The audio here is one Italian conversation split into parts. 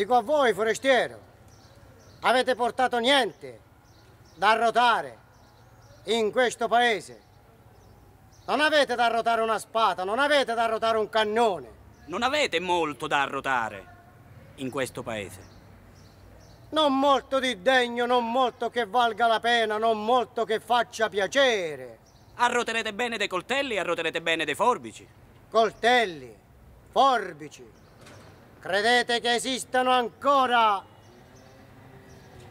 Dico a voi, forestiero, avete portato niente da rotare in questo paese. Non avete da rotare una spada, non avete da rotare un cannone. Non avete molto da rotare in questo paese. Non molto di degno, non molto che valga la pena, non molto che faccia piacere. Arroterete bene dei coltelli, arroterete bene dei forbici. Coltelli, forbici, Credete che esistano ancora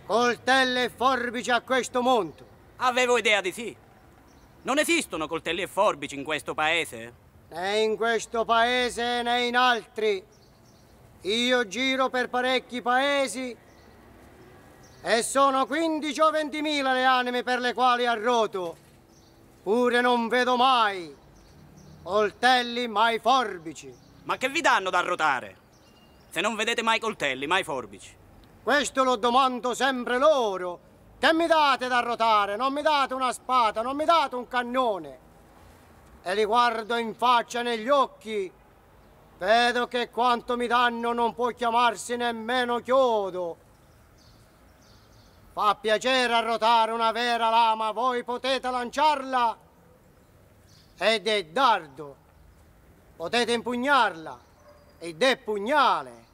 coltelli e forbici a questo mondo? Avevo idea di sì. Non esistono coltelli e forbici in questo paese? Né in questo paese né in altri. Io giro per parecchi paesi e sono 15 o 20 le anime per le quali arroto. Pure non vedo mai coltelli mai forbici. Ma che vi danno da arrotare? Se non vedete mai coltelli, mai forbici. Questo lo domando sempre loro. Che mi date da rotare? Non mi date una spada, non mi date un cannone. E li guardo in faccia negli occhi. Vedo che quanto mi danno non può chiamarsi nemmeno chiodo. Fa piacere arrotare una vera lama, voi potete lanciarla ed è dardo. Potete impugnarla, ed è pugnale.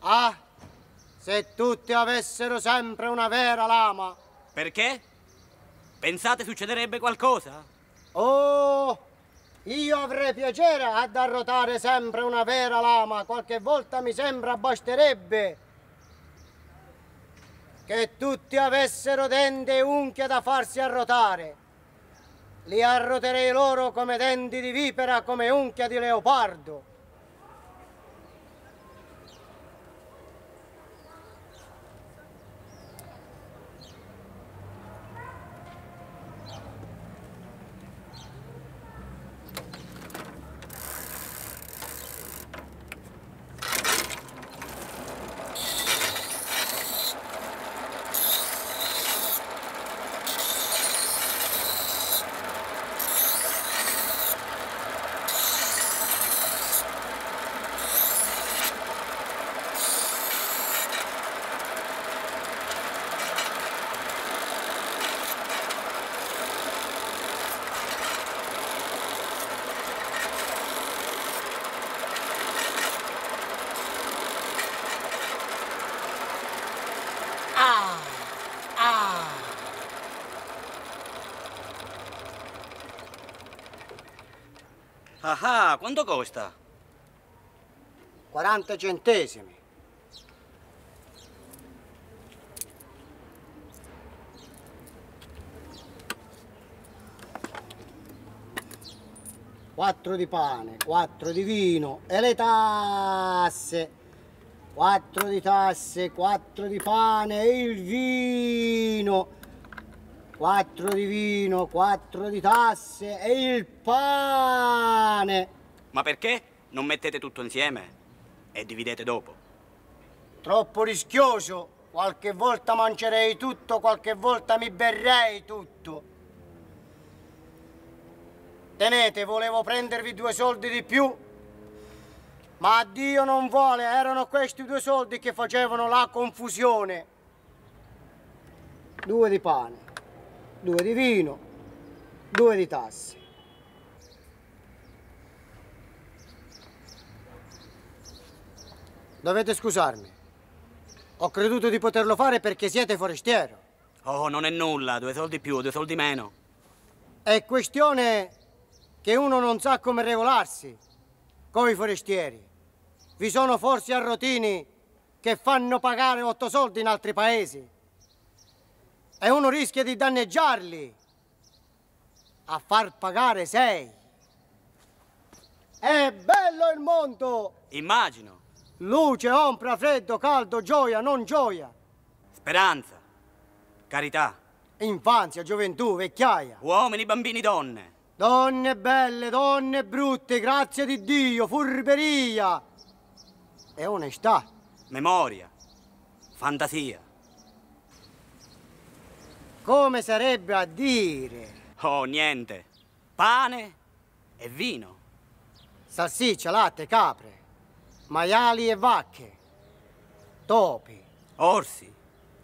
Ah, se tutti avessero sempre una vera lama. Perché? Pensate succederebbe qualcosa? Oh, io avrei piacere ad arrotare sempre una vera lama. Qualche volta mi sembra basterebbe che tutti avessero denti e unghie da farsi arrotare. Li arroterei loro come denti di vipera, come unchia di leopardo. Ah, ah, quanto costa? 40 centesimi. Quattro di pane, quattro di vino e le tasse. Quattro di tasse, quattro di pane e il vino quattro di vino, quattro di tasse e il pane. Ma perché non mettete tutto insieme e dividete dopo? Troppo rischioso. Qualche volta mangerei tutto, qualche volta mi berrei tutto. Tenete, volevo prendervi due soldi di più, ma Dio non vuole, erano questi due soldi che facevano la confusione. Due di pane due di vino, due di tassi. Dovete scusarmi. Ho creduto di poterlo fare perché siete forestiero. Oh, non è nulla, due soldi più due soldi meno. È questione che uno non sa come regolarsi i forestieri. Vi sono forse arrotini che fanno pagare otto soldi in altri paesi e uno rischia di danneggiarli. A far pagare sei. È bello il mondo! Immagino. Luce, ombra, freddo, caldo, gioia, non gioia. Speranza, carità. Infanzia, gioventù, vecchiaia. Uomini, bambini, donne. Donne belle, donne brutte, grazie di Dio, furberia e onestà. Memoria, fantasia. Come sarebbe a dire? Oh, niente. Pane e vino. Salsiccia, latte, capre, maiali e vacche, topi. Orsi,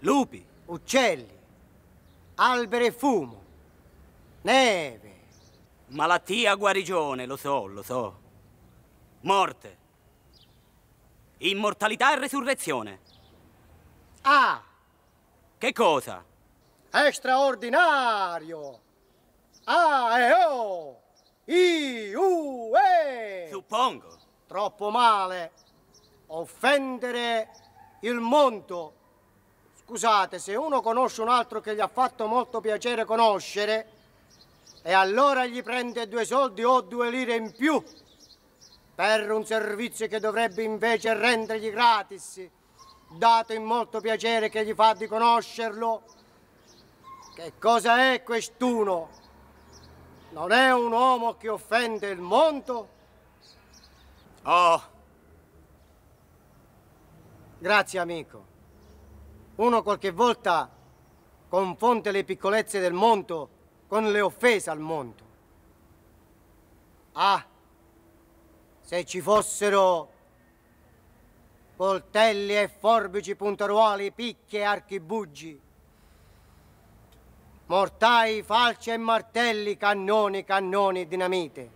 lupi. Uccelli, alberi e fumo, neve. Malattia, guarigione, lo so, lo so. Morte. Immortalità e resurrezione. Ah! Che cosa? Extraordinario! A e O! I U E! Suppongo! Troppo male! Offendere il mondo! Scusate, se uno conosce un altro che gli ha fatto molto piacere conoscere, e allora gli prende due soldi o due lire in più per un servizio che dovrebbe invece rendergli gratis, dato il molto piacere che gli fa di conoscerlo, che cosa è quest'uno? Non è un uomo che offende il mondo? Oh! Grazie amico. Uno qualche volta confonde le piccolezze del mondo con le offese al mondo. Ah, se ci fossero coltelli e forbici puntaruoli, picche e archibugi, mortai, falci e martelli, cannoni, cannoni, dinamite.